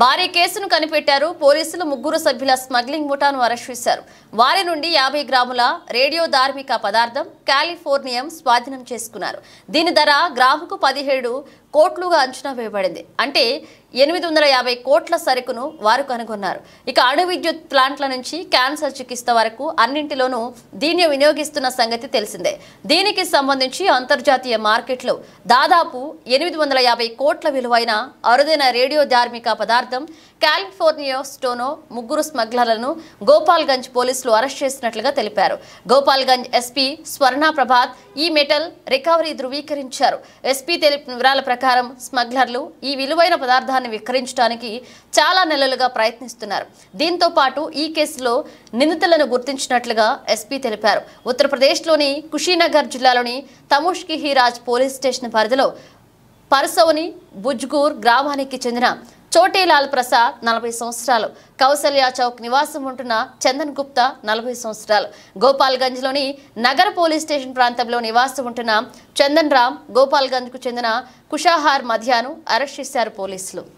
భారీ కేసును కనిపెట్టారు పోలీసులు ముగ్గురు సభ్యుల స్మగ్లింగ్ ముఠాను అరెస్ట్ చేశారు వారి నుండి యాభై గ్రాముల రేడియో ధార్మిక పదార్థం కాలిఫోర్నియం స్వాధీనం చేసుకున్నారు దీని ధర గ్రాముకు పదిహేడు కోట్లుగా అంచనా వేయబడింది అంటే ఎనిమిది వందల యాభై కోట్ల సరుకును వారు కనుగొన్నారు ఇక అణు విద్యుత్ ప్లాంట్ల నుంచి క్యాన్సర్ చికిత్స వరకు అన్నింటిలోనూ దీన్ని వినియోగిస్తున్న సంగతి తెలిసిందే దీనికి సంబంధించి అంతర్జాతీయ మార్కెట్లో దాదాపు ఎనిమిది వందల యాభై కోట్ల విలువైన అరుదైన రేడియో ధార్మిక పదార్థం కాలిఫోర్నియా స్టోనో ముగ్గురు స్మగ్లర్లను గోపాల్గంజ్ పోలీసులు అరెస్ట్ చేసినట్లుగా తెలిపారు గోపాల్గంజ్ ఎస్పీ స్వర్ణ ప్రభాత్ ఈ మెటల్ రికవరీ ధృవీకరించారు ఎస్పీ తెలిపిన వివరాల ప్రకారం స్మగ్లర్లు ఈ విలువైన పదార్థాలు సందేహాన్ని విక్రయించడానికి చాలా నెలలుగా ప్రయత్నిస్తున్నారు దీంతో పాటు ఈ కేసులో నిందితులను గుర్తించినట్లుగా ఎస్పీ తెలిపారు ఉత్తరప్రదేశ్లోని కుషీనగర్ జిల్లాలోని తముష్కి హీరాజ్ పోలీస్ స్టేషన్ పరిధిలో పర్సౌని బుజ్గూర్ గ్రామానికి చెందిన చోటీలాల్ ప్రసాద్ నలభై సంవత్సరాలు కౌసల్య చౌక్ నివాసం ఉంటున్న చందన్ గుప్తా నలభై సంవత్సరాలు గోపాల్గంజ్లోని నగర పోలీస్ స్టేషన్ ప్రాంతంలో నివాసం ఉంటున్న చందన్ రామ్ గోపాల్గంజ్కు చెందిన కుషాహార్ మధ్యాను అరెస్ట్ చేశారు పోలీసులు